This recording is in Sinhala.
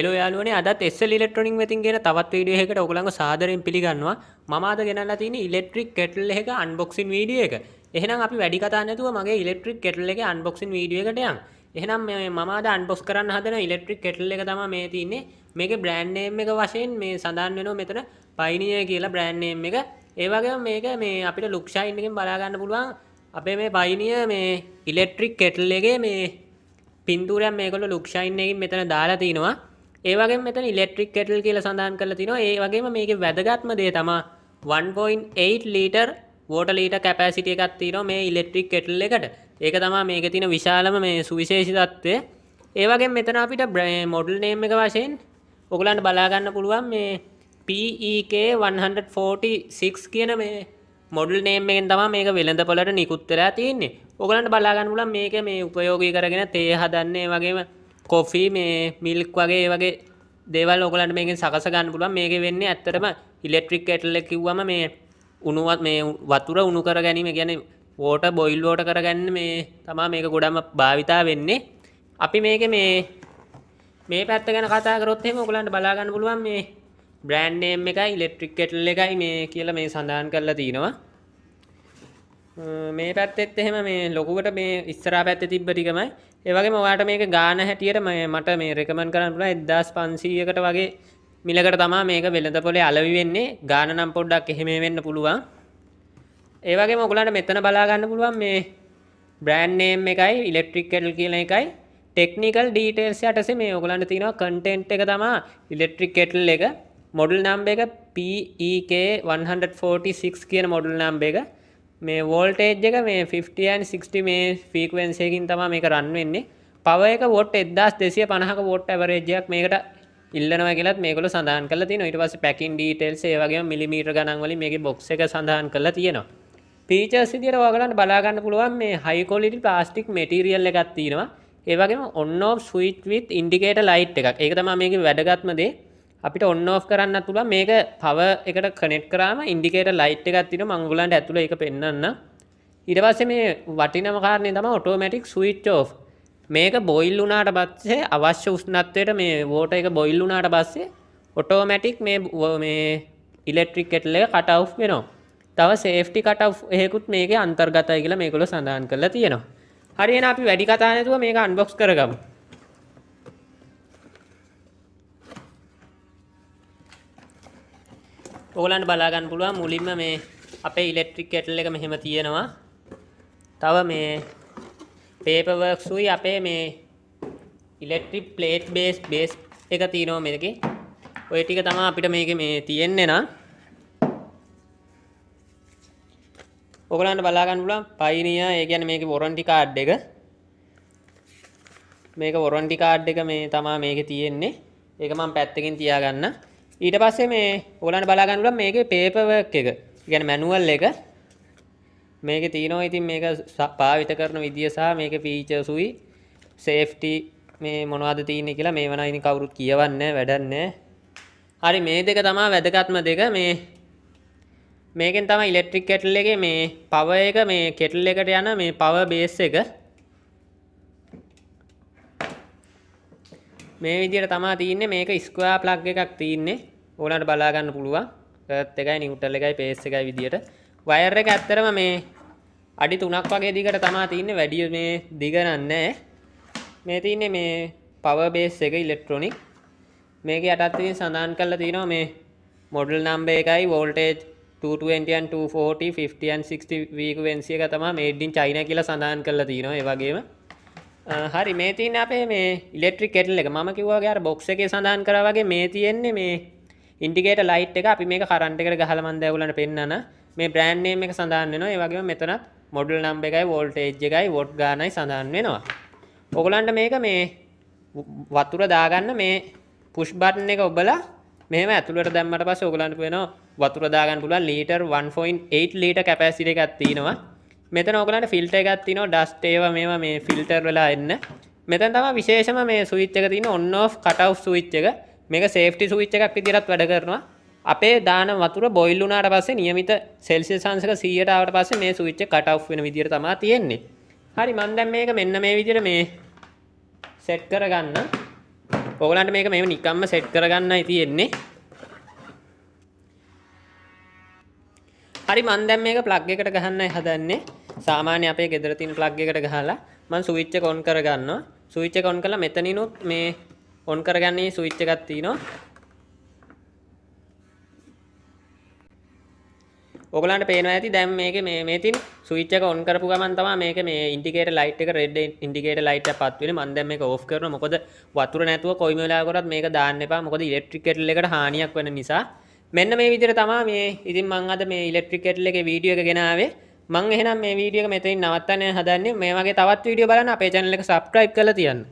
හෙලෝ යාලුවනේ අදත් එස්සල් ඉලෙක්ට්‍රොනික් වෙතින් ගෙන තවත් වීඩියෝ එකකට ඔයගලන්ව සාදරයෙන් පිළිගන්නවා මම අද ගෙනල්ලා තියෙන ඉලෙක්ට්‍රික් කෙටල් එක අන්බොක්සින් වීඩියෝ එක එහෙනම් අපි වැඩි කතා නැතුව මගේ ඉලෙක්ට්‍රික් කෙටල් එකේ අන්බොක්සින් වීඩියෝ එකට යමු එහෙනම් මේ මම අද අන්බොක්ස් කරන්න හදන ඉලෙක්ට්‍රික් කෙටල් එක තමයි මේ තියෙන්නේ මේකේ බ්‍රෑන්ඩ් නේම් එක වශයෙන් මේ සඳහන් වෙනවා මෙතන පයිනිය කියලා බ්‍රෑන්ඩ් නේම් එක ඒ වගේම මේක මේ අපිට ලුක් ෂයින් එකෙන් බලා ගන්න පුළුවන් අපේ මේ පයිනිය මේ ඉලෙක්ට්‍රික් කෙටල් එකේ මේ පින්තූරයක් මේගොල්ලෝ ලුක් ෂයින් එකකින් මෙතන දාලා තිනවා ඒවගේ මෙත ඉලෙක්ට්‍රික් කෙටල් කියල සඳහන් කල තින ඒ වගේම මේක වැදගත්ම දේ තමා 1.8 ලීටර් ෝට ලීට කැපෑසිටිය එකත් තින මේ ඉලෙක්ට්‍රික් කෙටල් එකට ඒක තමා මේක තින විශාලම මේ සුවිශේෂිතත්වය ඒවගේ මෙතන අපිට බ්‍රේ මොඩල් නේම් එක වශයෙන් ඔගුලන්ට බලාගන්න පුළුවන් මේ PEK 146 කියන මේ මොඩල් නේම්ෙන් තම මේක වෙළඳ පොලට නිකුත්තරා තියන්නේ ඔගලන්ට බලාගන්න පුලන් මේක මේ උපයෝගී කරගෙන තේ හදන්නේ වගේම කොෆී මේ මිල්ක් වගේ වගේ දේවල් ඔගලන්ට මේකින් සකස ගන්න පුළුවන් මේක වෙන්නේ ඇත්තටම ඉලෙක්ට්‍රික් කැටල් එක කිව්වම මේ උණුවත් මේ වතුර උණු කර ගැනීම ගැන වෝට බොයිල් වෝට කරගන්න මේ තමා මේක ගොඩම භාවිතා වෙන්නේ අපි මේක මේ මේ පැත්ත ගැන කතා කරොත් එහෙම ඔයගලන්ට බලා ගන්න පුළුවන් මේ බ්‍රෑන්ඩ් නේම් එකයි ඉලෙක්ට්‍රික් කෙටල් එකයි මේ කියලා මේ සඳහන් කරලා තිනවා මේ පැත්තෙත් එහෙම මේ ලොකුකට මේ ඉස්සරා පැත්ත තිබ්බ ටිකමයි ඒවගේ මවාට මේක ගාන හැටියට මට මේ රෙකමන් කරන්නල එදදාස් පන්සීයකට වගේ මිලකට තමා මේක වෙළඳ පොලේ අලවි වෙන්නේ ගාන නම් පොඩ්ඩක් එහෙම වෙන්න පුළුවන් ඒවගේ මොකුලන්ට මෙතන බලාගන්න පුළුවන් මේ බ්‍රෑන්්නේම් එකයි ඉලෙක්ට්‍රික්කල් කියන එකයි ටෙක්නිකල් ඩීටේල්ස් යටසේ මේ ඔගලන්ට තිනවා කටෙන්ට් එක තමා ඉලෙක්ට්‍රික් කෙටල් එක මොඩල් නම්බ එක පEK 146 කියන මොඩල් නම්බ එක මේ වෝල්ටේජ් එක මේ 50න් 60 මේ ෆීක්වෙන්සියකින් තමයි මේක රන් වෙන්නේ. පවර් එක වොට් 1250ක වොට් ඇවරේජ් එකක් මේකට ඉල්ලනවා කියලත් මේකල සඳහන් කල තින ඉට පස පැකින් ඩීටෙල්ස් ඒවගේ මිලිමීට ගනන්වල මේ බොක්ස එක සඳහන් කළ තියෙනවා පීච සිදිර වගලන් බලාගන්න පුළුවන් මේ හයිකොලිට ප්ලාස්ටික් මටිරියල් එකත් තියෙනවා ඒවගේම ඔන්නෝ ස්විට් විත් ඉන්ඩිකේට ලයිට් එකක් ඒක තම මේක වැඩගත්මදේ අපිට ඔන්නෝස් කරන්න තුළ මේක පව එකට කනෙට් කරම ඉන්ඩිකේට ලයිට් එකත් තින මංගුලන්ට ඇතුළ එක පෙන්න්න ඉඩවස මේ වටිනමකාරණය තම ඔටෝමටික් ස්විච්චෝ මේක බොයිල් වුනාට පත්සේ අවශ්‍ය උස්නත්වයට මේ වෝට එක බොයිල් වුනාට පස්සේ ඔටෝමැටික් මේ මේ ඉලෙක්ට්‍රික් එටල කටව් වෙනවා තව සේෆ්ටි කටව් එහෙකුත් මේක අන්තර්ගතයි කියලා මේකොල සඳහන් කරලා තියෙනවා හරියන අපි වැඩි කතානැතුව මේක අන්බොක්ස් කරගමු ඕලන්ට බලාගන්න පුළුවන් මුලින්ම මේ අපේ ඉලෙක්ට්‍රික් කෙටල් එක මෙහෙම තියෙනවා තව මේ පේපවර්ක් සුයි අපේ මේ ඉලෙක්ට්‍රික් ප්ලේට් බේස් බේස් එක තියෙනවා මේක ඔය ටික තමයි අපිට මේක මේ තියෙන්නේ නම් ඔගලන්ට බලාගන්න පුළුවන් පයිනිය ඒ කියන්නේ මේකේ වොරන්ටි කාඩ් එක මේක වොරන්ටි කාඩ් එක මේ තමයි මේකේ තියෙන්නේ ඒක මම පැත්තකින් තියාගන්න ඊට පස්සේ මේ ඔලන් බලාගන්නුල මේක පේපවක් එක ගැන මැනුවල් එක මේක තියනවා ඉතින් මේක පාවිත කරන විදිියසා මේක පීචසුයි සේෆ්ටි මේ මොනවද තියනෙ කියලා මේ වන ඉනි කවුරුත් කියවන්න වැඩන්න හරි මේ දෙක තමා වැදගත්ම දෙක මේ මේකෙන් තම ඉලෙක්ට්‍රික් කෙටල් එක මේ පව එක මේ කෙටල් එකට යන මේ පව බේස් එක මේ විදියට තමා තියන්න මේක ස්කයා ප්ලක් එකක් තියන්නේ ඕනට බලාගන්න පුළුවන් ඒත් එකයි නිවටල් එකයි පේස් එකයි විදියට වයර් එක ඇත්තරම මේ අඩි තුනක් වගේ දිකට තමා තියන්නේ වැඩිය මේ දිගනන්නේ මේ තියන්නේ මේ පවබේස් එක ඉලෙක්ට්‍රොනික් මේක යටත්තිින් සඳහන් කල තියනවා මේ මොඩල් නම්බේ එකයි වෝල්ටේජ් 220 240 50 60 වීක වෙන්සිය තමා මේඩින් චයින කියලා සඳහන් කල තියෙනවා ඒවගේම හරි මේ තියන් අපේ මේ ඉලෙක්ට්‍රික් කෙටල් එක ම කිවගේ බොක්ස එක සඳහන් කරවගේ මේ තියෙන්නේ මේ ඉන්ඩිගේට ලයිට් එක අපි මේ කරන්ට එකට ගහලමන්දඇවලට පෙන්න්න මේ බ්‍රන්්නේම එක සඳහන්න නො ඒවගේ මෙතනත් මොඩල් නම්බ එකයි වෝල්ට එජ් එකයි වොට් ගානයි සඳහන් වෙනවා ඔගොලන්ට මේක මේ වතුර දාගන්න මේ පුෂ්බටන් එක ඔබලා මෙම ඇතුළට දැම්මට පස ඔගලන්ට වෙන වතුර දාගන්න පුලන් ලීටර් 1.8 ලීට කැපැසිට එකත් තියෙනවා මෙත නොකලට ෆිල්ට එකත් තින ඩස්ට ඒව මේවා මේ ෆිල්ටර් වෙලා එන්න මෙතන් තම විශේෂම මේ සුවිච්ච එක තින ඔන්න ෝ් කටව් සුවිච්ච එක මේක සේෆ්ටි සුවිච්ච එකක් විදිරත් වැඩ කරනවා අපේ දාන වතුර බොයිල්ලුනාට පස්සේ නියමිත සෙල්සිය සංසක සියටාවට පස්සේ මේ සුවිච්ච කටව් වෙන විදිර තමා තියෙන්නේ හරි මන්දැම් මේක මෙන්න මේ විදිර මේ සෙට් කරගන්න ඔගලන්ට මේක මෙම නිකම්ම සෙට් කරගන්නයි තියෙන්නේ හරි මන්දැම් මේක ප්ලග් එකට ගහන්නයි හදන්නේ සාමාන්‍ය අපේ ගෙදරතින් ප්ලග් එකට ගහලා මං සුවිච්ච කොන් කරගන්න සුවිච්ච කොන් කළ මෙතනිනුත් මේ ඔන් කරගන්නේ සුවිච්ච එකත්තිී නො ඔගලන්ට පේන ඇති දැම් මේක මේ මේතින් සුවිච්චක ඔන් කරපු ගමන් තමා මේක මේ ඉන්ඩිකේට ලයිට් එක රෙඩ් ඉන්ඩිකේට ලයිට් පත්වෙන මන්දම මේ ඕෆ් කරන මොකද වතුර නැතුව කොයිමලාකොරත් මේක දාන්න එපා මොකද ඉලෙක්ට්‍රිකෙටල් එකට හානියක් වන නිසා මෙන්න මේ විදිර තමා මේ ඉතින් මං අද මේ ඉලෙක්ට්‍රිකෙටල් එක වීඩියෝ එක ගෙනාවේ මං එහෙනම් මේ වීඩියක මෙතරින් නවත්තන්න හදන්නේ මේ වගේ තවත් වීඩියෝ බලන්න අපේ චැනල එක සබ්ස්ක්‍රයිබ් කරලා තියන්න